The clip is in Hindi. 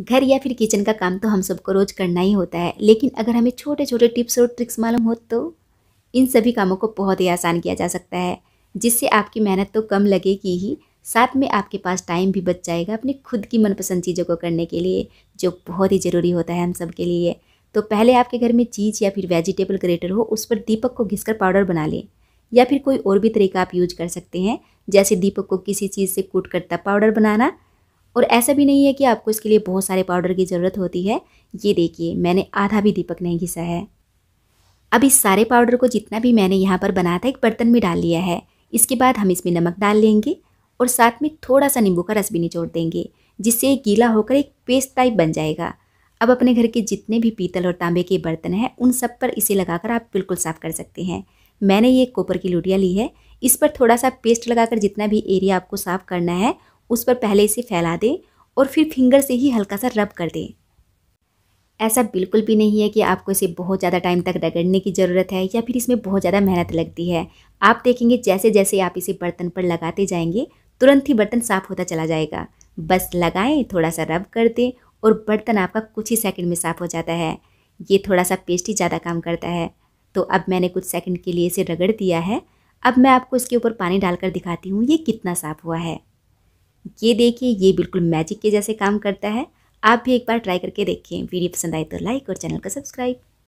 घर या फिर किचन का काम तो हम सबको रोज़ करना ही होता है लेकिन अगर हमें छोटे छोटे टिप्स और ट्रिक्स मालूम हो तो इन सभी कामों को बहुत ही आसान किया जा सकता है जिससे आपकी मेहनत तो कम लगेगी ही साथ में आपके पास टाइम भी बच जाएगा अपनी खुद की मनपसंद चीज़ों को करने के लिए जो बहुत ही ज़रूरी होता है हम सब के लिए तो पहले आपके घर में चीज़ या फिर वेजिटेबल ग्रेटर हो उस पर दीपक को घिसकर पाउडर बना लें या फिर कोई और भी तरीका आप यूज कर सकते हैं जैसे दीपक को किसी चीज़ से कूट करता पाउडर बनाना और ऐसा भी नहीं है कि आपको इसके लिए बहुत सारे पाउडर की ज़रूरत होती है ये देखिए मैंने आधा भी दीपक नहीं घिसा है अब इस सारे पाउडर को जितना भी मैंने यहाँ पर बनाया था एक बर्तन में डाल लिया है इसके बाद हम इसमें नमक डाल लेंगे और साथ में थोड़ा सा नींबू का रस भी निचोड़ देंगे जिससे ये गीला होकर एक पेस्ट टाइप बन जाएगा अब अपने घर के जितने भी पीतल और तांबे के बर्तन हैं उन सब पर इसे लगाकर आप बिल्कुल साफ़ कर सकते हैं मैंने ये कोपर की लुटिया ली है इस पर थोड़ा सा पेस्ट लगाकर जितना भी एरिया आपको साफ़ करना है उस पर पहले इसे फैला दें और फिर फिंगर से ही हल्का सा रब कर दें ऐसा बिल्कुल भी नहीं है कि आपको इसे बहुत ज़्यादा टाइम तक रगड़ने की ज़रूरत है या फिर इसमें बहुत ज़्यादा मेहनत लगती है आप देखेंगे जैसे जैसे आप इसे बर्तन पर लगाते जाएंगे तुरंत ही बर्तन साफ होता चला जाएगा बस लगाएं थोड़ा सा रब कर दें और बर्तन आपका कुछ ही सेकंड में साफ़ हो जाता है ये थोड़ा सा पेस्ट ही ज़्यादा काम करता है तो अब मैंने कुछ सेकंड के लिए इसे रगड़ दिया है अब मैं आपको इसके ऊपर पानी डालकर दिखाती हूँ ये कितना साफ़ हुआ है ये देखिए ये बिल्कुल मैजिक के जैसे काम करता है आप भी एक बार ट्राई करके देखें वीडियो पसंद आए तो लाइक और चैनल को सब्सक्राइब